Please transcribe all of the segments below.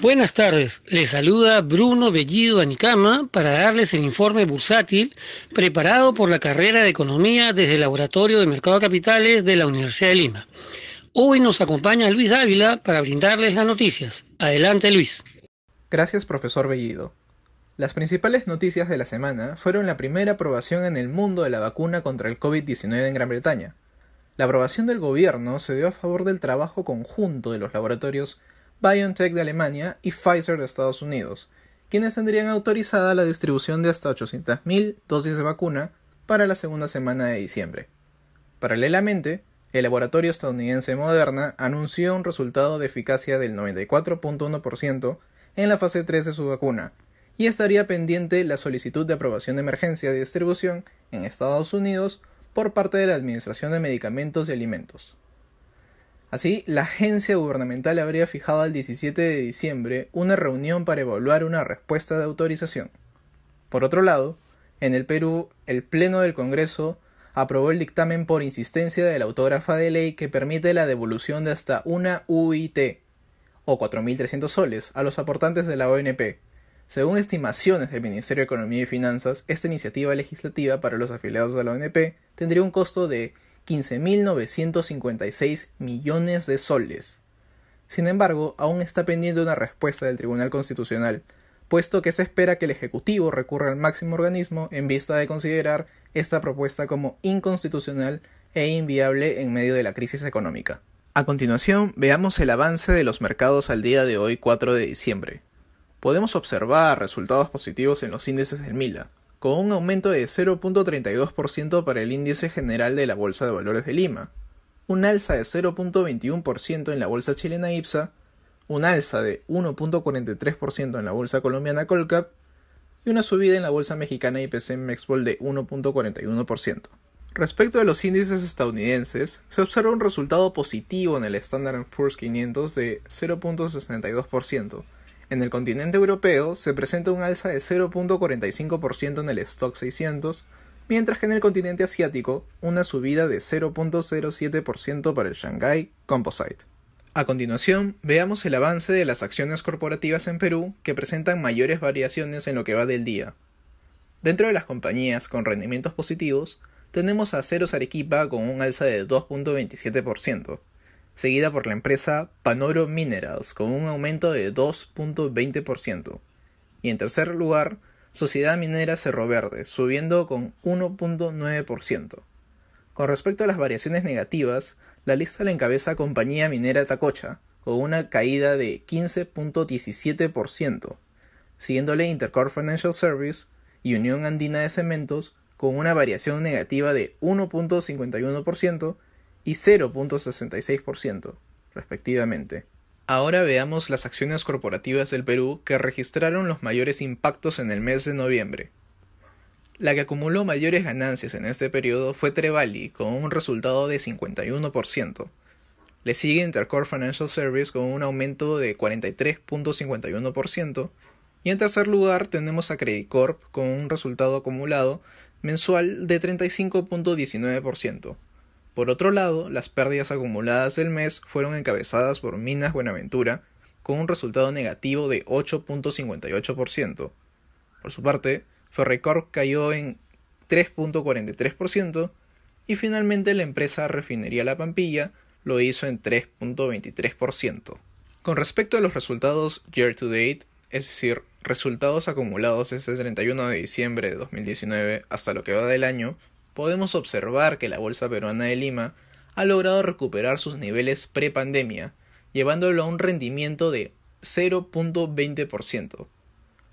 Buenas tardes, les saluda Bruno Bellido Anicama para darles el informe bursátil preparado por la carrera de Economía desde el Laboratorio de Mercado de Capitales de la Universidad de Lima. Hoy nos acompaña Luis Dávila para brindarles las noticias. Adelante Luis. Gracias, profesor Bellido. Las principales noticias de la semana fueron la primera aprobación en el mundo de la vacuna contra el COVID-19 en Gran Bretaña. La aprobación del gobierno se dio a favor del trabajo conjunto de los laboratorios BioNTech de Alemania y Pfizer de Estados Unidos, quienes tendrían autorizada la distribución de hasta 800.000 dosis de vacuna para la segunda semana de diciembre. Paralelamente, el laboratorio estadounidense Moderna anunció un resultado de eficacia del 94.1% en la fase 3 de su vacuna, y estaría pendiente la solicitud de aprobación de emergencia de distribución en Estados Unidos por parte de la Administración de Medicamentos y Alimentos. Así, la agencia gubernamental habría fijado al 17 de diciembre una reunión para evaluar una respuesta de autorización. Por otro lado, en el Perú, el Pleno del Congreso aprobó el dictamen por insistencia de la autógrafa de ley que permite la devolución de hasta una UIT, o 4.300 soles, a los aportantes de la ONP. Según estimaciones del Ministerio de Economía y Finanzas, esta iniciativa legislativa para los afiliados de la ONP tendría un costo de 15.956 millones de soles. Sin embargo, aún está pendiente una respuesta del Tribunal Constitucional, puesto que se espera que el Ejecutivo recurra al máximo organismo en vista de considerar esta propuesta como inconstitucional e inviable en medio de la crisis económica. A continuación, veamos el avance de los mercados al día de hoy 4 de diciembre. Podemos observar resultados positivos en los índices del MILA, con un aumento de 0.32% para el índice general de la Bolsa de Valores de Lima, un alza de 0.21% en la Bolsa chilena IPSA, un alza de 1.43% en la Bolsa colombiana Colcap y una subida en la Bolsa mexicana IPC Mexpol de 1.41%. Respecto a los índices estadounidenses, se observa un resultado positivo en el Standard Poor's 500 de 0.62%, en el continente europeo se presenta un alza de 0.45% en el stock 600, mientras que en el continente asiático una subida de 0.07% para el Shanghai Composite. A continuación, veamos el avance de las acciones corporativas en Perú que presentan mayores variaciones en lo que va del día. Dentro de las compañías con rendimientos positivos, tenemos a Ceros Arequipa con un alza de 2.27%, seguida por la empresa Panoro Minerals con un aumento de 2.20%. Y en tercer lugar, Sociedad Minera Cerro Verde, subiendo con 1.9%. Con respecto a las variaciones negativas, la lista la encabeza Compañía Minera Tacocha, con una caída de 15.17%, siguiéndole Intercorp Financial Service y Unión Andina de Cementos, con una variación negativa de 1.51%, y 0.66%, respectivamente. Ahora veamos las acciones corporativas del Perú que registraron los mayores impactos en el mes de noviembre. La que acumuló mayores ganancias en este periodo fue Trevali, con un resultado de 51%. Le sigue Intercorp Financial Service con un aumento de 43.51%. Y en tercer lugar tenemos a Corp, con un resultado acumulado mensual de 35.19%. Por otro lado, las pérdidas acumuladas del mes fueron encabezadas por Minas Buenaventura, con un resultado negativo de 8.58%. Por su parte, Ferricorp cayó en 3.43% y finalmente la empresa Refinería La Pampilla lo hizo en 3.23%. Con respecto a los resultados year to date, es decir, resultados acumulados desde el 31 de diciembre de 2019 hasta lo que va del año, podemos observar que la Bolsa Peruana de Lima ha logrado recuperar sus niveles pre-pandemia, llevándolo a un rendimiento de 0.20%.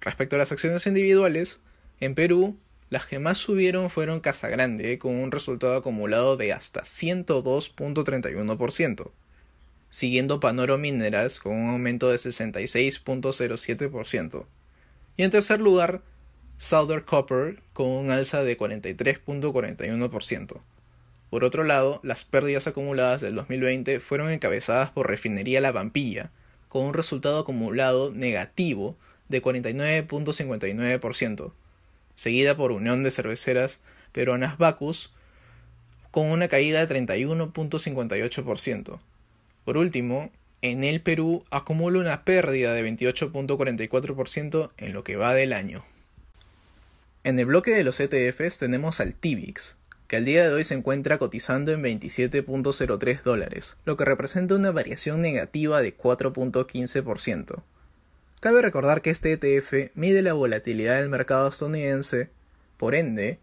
Respecto a las acciones individuales, en Perú, las que más subieron fueron Casagrande, con un resultado acumulado de hasta 102.31%, siguiendo Panoro Mineras, con un aumento de 66.07%. Y en tercer lugar, Southern Copper con un alza de 43.41%. Por otro lado, las pérdidas acumuladas del 2020 fueron encabezadas por Refinería La vampilla con un resultado acumulado negativo de 49.59%, seguida por Unión de Cerveceras Peruanas Bacus con una caída de 31.58%. Por último, en el Perú acumula una pérdida de 28.44% en lo que va del año. En el bloque de los ETFs tenemos al TIBIX, que al día de hoy se encuentra cotizando en 27.03 dólares, lo que representa una variación negativa de 4.15%. Cabe recordar que este ETF mide la volatilidad del mercado estadounidense, por ende,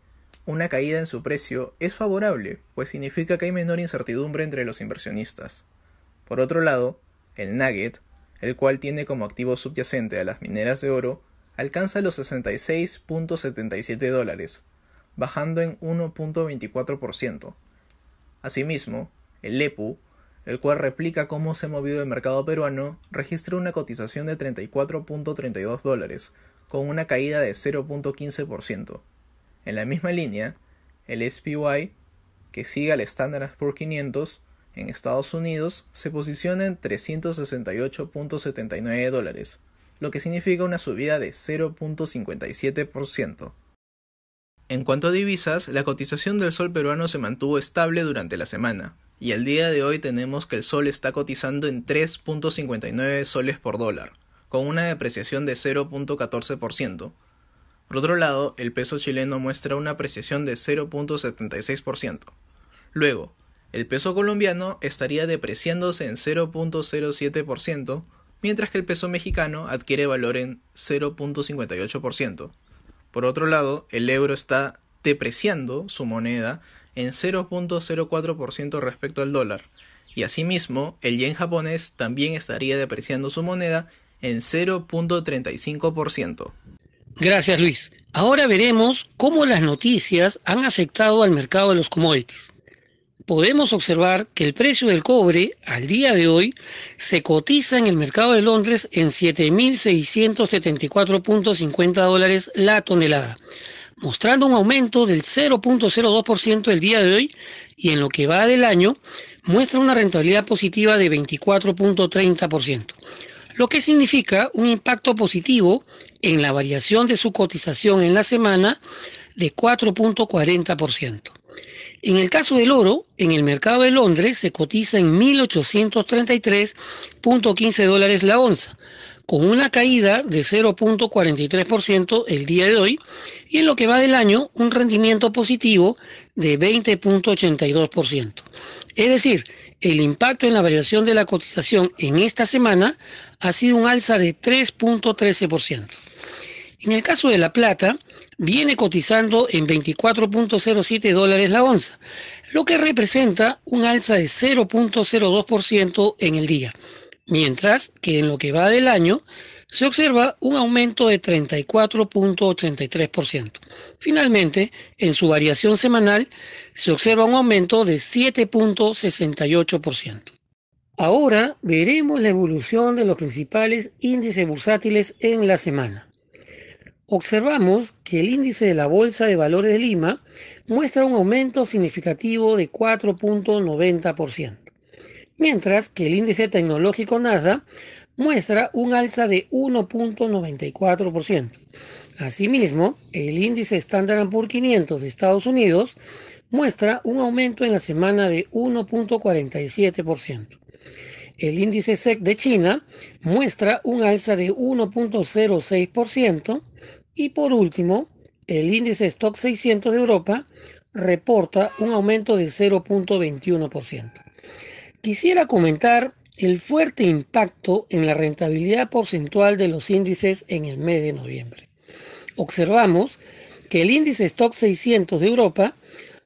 una caída en su precio es favorable, pues significa que hay menor incertidumbre entre los inversionistas. Por otro lado, el Nugget, el cual tiene como activo subyacente a las mineras de oro, alcanza los 66.77 dólares, bajando en 1.24%. Asimismo, el EPU, el cual replica cómo se ha movido el mercado peruano, registra una cotización de 34.32 dólares, con una caída de 0.15%. En la misma línea, el SPY, que sigue al estándar Poor's 500, en Estados Unidos se posiciona en 368.79 dólares, lo que significa una subida de 0.57%. En cuanto a divisas, la cotización del sol peruano se mantuvo estable durante la semana, y al día de hoy tenemos que el sol está cotizando en 3.59 soles por dólar, con una depreciación de 0.14%. Por otro lado, el peso chileno muestra una apreciación de 0.76%. Luego, el peso colombiano estaría depreciándose en 0.07%, mientras que el peso mexicano adquiere valor en 0.58%. Por otro lado, el euro está depreciando su moneda en 0.04% respecto al dólar, y asimismo, el yen japonés también estaría depreciando su moneda en 0.35%. Gracias Luis. Ahora veremos cómo las noticias han afectado al mercado de los commodities podemos observar que el precio del cobre al día de hoy se cotiza en el mercado de Londres en 7.674.50 dólares la tonelada, mostrando un aumento del 0.02% el día de hoy y en lo que va del año muestra una rentabilidad positiva de 24.30%, lo que significa un impacto positivo en la variación de su cotización en la semana de 4.40%. En el caso del oro, en el mercado de Londres se cotiza en 1833.15 dólares la onza, con una caída de 0.43% el día de hoy y en lo que va del año un rendimiento positivo de 20.82%. Es decir, el impacto en la variación de la cotización en esta semana ha sido un alza de 3.13%. En el caso de la plata, viene cotizando en 24.07 dólares la onza, lo que representa un alza de 0.02% en el día, mientras que en lo que va del año se observa un aumento de 34.83%. Finalmente, en su variación semanal se observa un aumento de 7.68%. Ahora veremos la evolución de los principales índices bursátiles en la semana observamos que el índice de la Bolsa de Valores de Lima muestra un aumento significativo de 4.90%, mientras que el índice tecnológico NASA muestra un alza de 1.94%. Asimismo, el índice Standard Poor's 500 de Estados Unidos muestra un aumento en la semana de 1.47%. El índice SEC de China muestra un alza de 1.06%, y por último, el índice Stock 600 de Europa reporta un aumento de 0.21%. Quisiera comentar el fuerte impacto en la rentabilidad porcentual de los índices en el mes de noviembre. Observamos que el índice Stock 600 de Europa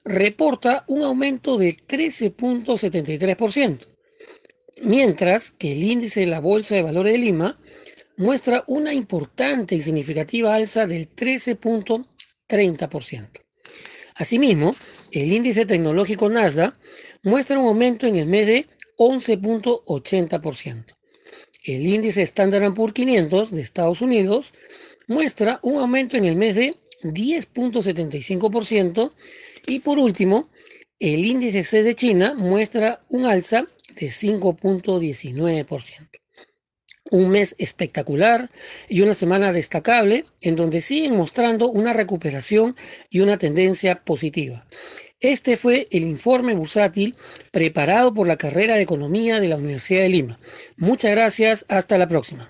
reporta un aumento de 13.73%, mientras que el índice de la Bolsa de Valores de Lima muestra una importante y significativa alza del 13.30%. Asimismo, el índice tecnológico NASA muestra un aumento en el mes de 11.80%. El índice Standard Poor's 500 de Estados Unidos muestra un aumento en el mes de 10.75% y por último, el índice C de China muestra un alza de 5.19% un mes espectacular y una semana destacable en donde siguen mostrando una recuperación y una tendencia positiva. Este fue el informe bursátil preparado por la carrera de Economía de la Universidad de Lima. Muchas gracias, hasta la próxima.